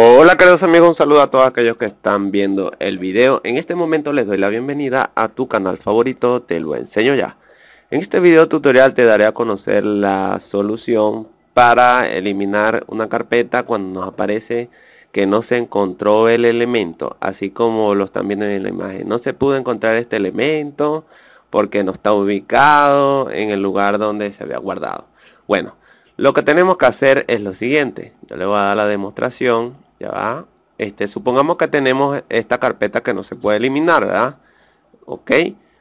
Hola queridos amigos, un saludo a todos aquellos que están viendo el video. En este momento les doy la bienvenida a tu canal favorito, te lo enseño ya. En este video tutorial te daré a conocer la solución para eliminar una carpeta cuando nos aparece que no se encontró el elemento, así como los también en la imagen. No se pudo encontrar este elemento porque no está ubicado en el lugar donde se había guardado. Bueno, lo que tenemos que hacer es lo siguiente. Yo le voy a dar la demostración ya va. Este, supongamos que tenemos esta carpeta que no se puede eliminar, ¿verdad? Ok.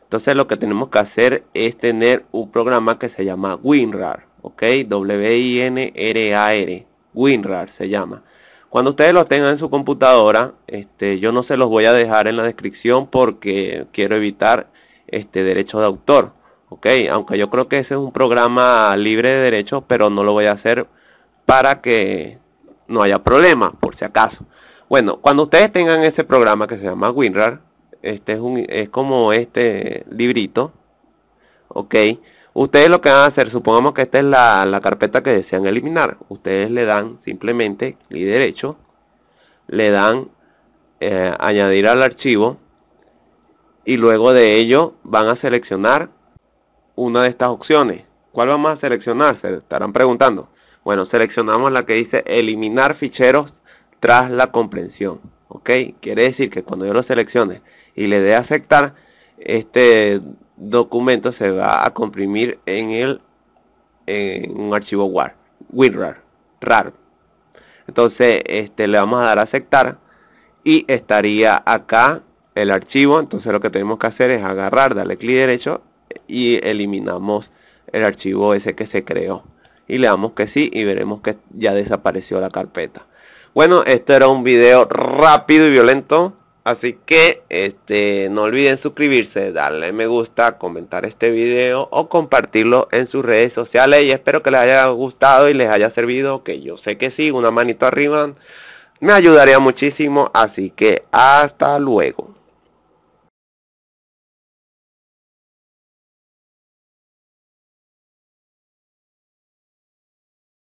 Entonces lo que tenemos que hacer es tener un programa que se llama WinRAR. Ok. W-I-N-R-A-R. WinRAR se llama. Cuando ustedes lo tengan en su computadora, este, yo no se los voy a dejar en la descripción porque quiero evitar este derecho de autor. Ok. Aunque yo creo que ese es un programa libre de derechos, pero no lo voy a hacer para que no haya problema, por si acaso. Bueno, cuando ustedes tengan ese programa que se llama WinRAR, este es, un, es como este librito, ok, ustedes lo que van a hacer, supongamos que esta es la, la carpeta que desean eliminar, ustedes le dan simplemente clic derecho, le dan eh, añadir al archivo y luego de ello van a seleccionar una de estas opciones. ¿Cuál vamos a seleccionar? Se estarán preguntando. Bueno, seleccionamos la que dice eliminar ficheros tras la comprensión. ¿Ok? Quiere decir que cuando yo lo seleccione y le dé a aceptar, este documento se va a comprimir en, el, en un archivo WAR, WinRAR, RAR. Entonces este, le vamos a dar a aceptar y estaría acá el archivo. Entonces lo que tenemos que hacer es agarrar, darle clic derecho y eliminamos el archivo ese que se creó y le damos que sí y veremos que ya desapareció la carpeta. Bueno, este era un video rápido y violento. Así que este, no olviden suscribirse, darle me gusta, comentar este video o compartirlo en sus redes sociales. Y espero que les haya gustado y les haya servido, que yo sé que sí, una manito arriba me ayudaría muchísimo. Así que hasta luego.